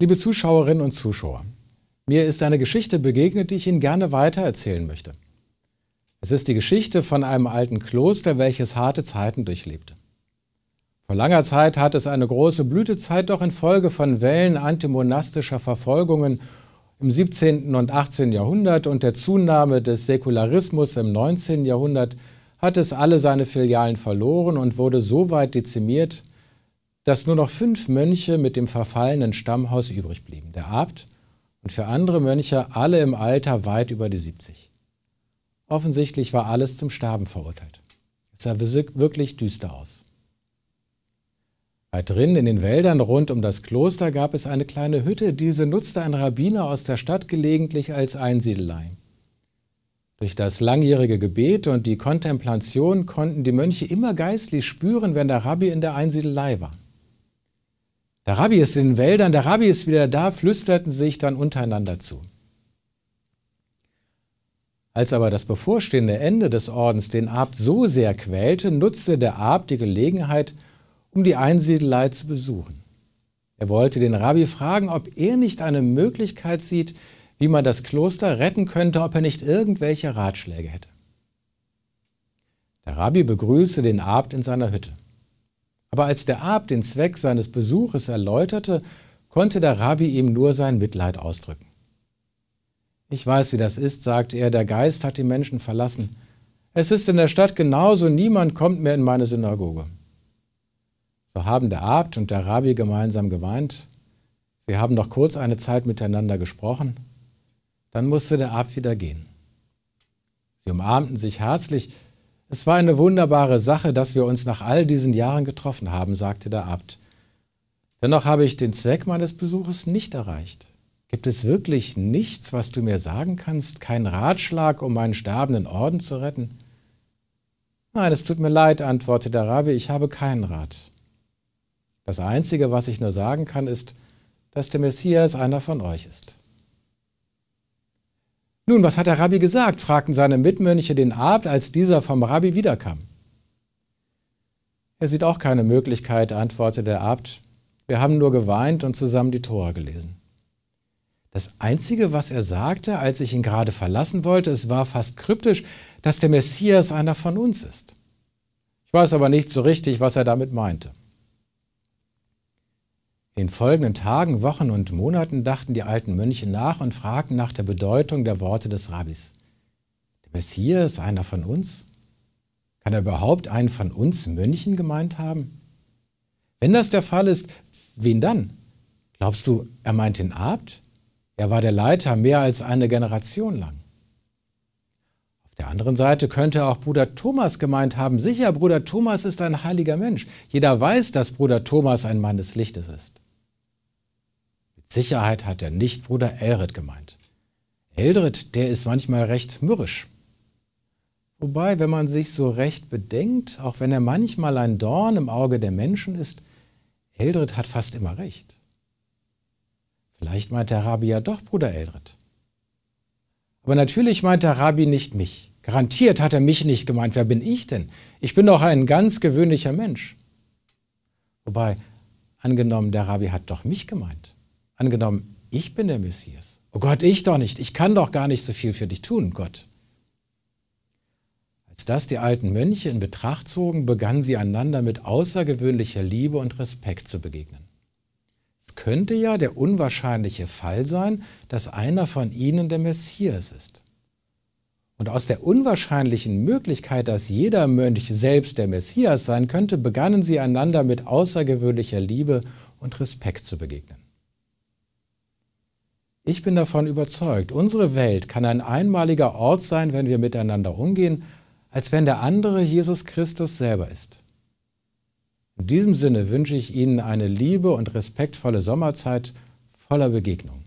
Liebe Zuschauerinnen und Zuschauer, mir ist eine Geschichte begegnet, die ich Ihnen gerne weitererzählen möchte. Es ist die Geschichte von einem alten Kloster, welches harte Zeiten durchlebte. Vor langer Zeit hat es eine große Blütezeit, doch infolge von Wellen antimonastischer Verfolgungen im 17. und 18. Jahrhundert und der Zunahme des Säkularismus im 19. Jahrhundert hat es alle seine Filialen verloren und wurde so weit dezimiert, dass nur noch fünf Mönche mit dem verfallenen Stammhaus übrig blieben, der Abt und für andere Mönche alle im Alter weit über die 70. Offensichtlich war alles zum Sterben verurteilt. Es sah wirklich düster aus. Weit drin in den Wäldern rund um das Kloster gab es eine kleine Hütte, diese nutzte ein Rabbiner aus der Stadt gelegentlich als Einsiedelei. Durch das langjährige Gebet und die Kontemplation konnten die Mönche immer geistlich spüren, wenn der Rabbi in der Einsiedelei war. Der Rabbi ist in den Wäldern, der Rabbi ist wieder da, flüsterten sich dann untereinander zu. Als aber das bevorstehende Ende des Ordens den Abt so sehr quälte, nutzte der Abt die Gelegenheit, um die Einsiedelei zu besuchen. Er wollte den Rabbi fragen, ob er nicht eine Möglichkeit sieht, wie man das Kloster retten könnte, ob er nicht irgendwelche Ratschläge hätte. Der Rabbi begrüßte den Abt in seiner Hütte. Aber als der Ab den Zweck seines Besuches erläuterte, konnte der Rabbi ihm nur sein Mitleid ausdrücken. Ich weiß, wie das ist, sagte er, der Geist hat die Menschen verlassen. Es ist in der Stadt genauso, niemand kommt mehr in meine Synagoge. So haben der Abt und der Rabbi gemeinsam geweint. Sie haben noch kurz eine Zeit miteinander gesprochen. Dann musste der Abt wieder gehen. Sie umarmten sich herzlich, es war eine wunderbare Sache, dass wir uns nach all diesen Jahren getroffen haben, sagte der Abt. Dennoch habe ich den Zweck meines Besuches nicht erreicht. Gibt es wirklich nichts, was du mir sagen kannst? Kein Ratschlag, um meinen sterbenden Orden zu retten? Nein, es tut mir leid, antwortete der Rabbi, ich habe keinen Rat. Das Einzige, was ich nur sagen kann, ist, dass der Messias einer von euch ist. Nun, was hat der Rabbi gesagt? fragten seine Mitmönche den Abt, als dieser vom Rabbi wiederkam. Er sieht auch keine Möglichkeit, antwortete der Abt. Wir haben nur geweint und zusammen die Tora gelesen. Das Einzige, was er sagte, als ich ihn gerade verlassen wollte, es war fast kryptisch, dass der Messias einer von uns ist. Ich weiß aber nicht so richtig, was er damit meinte. In den folgenden Tagen, Wochen und Monaten dachten die alten Mönche nach und fragten nach der Bedeutung der Worte des Rabbis. Der Messias, einer von uns? Kann er überhaupt einen von uns Mönchen gemeint haben? Wenn das der Fall ist, wen dann? Glaubst du, er meint den Abt? Er war der Leiter mehr als eine Generation lang. Auf der anderen Seite könnte auch Bruder Thomas gemeint haben, sicher, Bruder Thomas ist ein heiliger Mensch. Jeder weiß, dass Bruder Thomas ein Mann des Lichtes ist. Sicherheit hat der Nichtbruder Elrit gemeint. Eldred, der ist manchmal recht mürrisch. Wobei, wenn man sich so recht bedenkt, auch wenn er manchmal ein Dorn im Auge der Menschen ist, Eldred hat fast immer recht. Vielleicht meint der Rabbi ja doch Bruder Eldred. Aber natürlich meint der Rabbi nicht mich. Garantiert hat er mich nicht gemeint. Wer bin ich denn? Ich bin doch ein ganz gewöhnlicher Mensch. Wobei, angenommen, der Rabbi hat doch mich gemeint. Angenommen, ich bin der Messias. Oh Gott, ich doch nicht. Ich kann doch gar nicht so viel für dich tun, Gott. Als das die alten Mönche in Betracht zogen, begannen sie einander mit außergewöhnlicher Liebe und Respekt zu begegnen. Es könnte ja der unwahrscheinliche Fall sein, dass einer von ihnen der Messias ist. Und aus der unwahrscheinlichen Möglichkeit, dass jeder Mönch selbst der Messias sein könnte, begannen sie einander mit außergewöhnlicher Liebe und Respekt zu begegnen. Ich bin davon überzeugt, unsere Welt kann ein einmaliger Ort sein, wenn wir miteinander umgehen, als wenn der andere Jesus Christus selber ist. In diesem Sinne wünsche ich Ihnen eine liebe und respektvolle Sommerzeit voller Begegnung.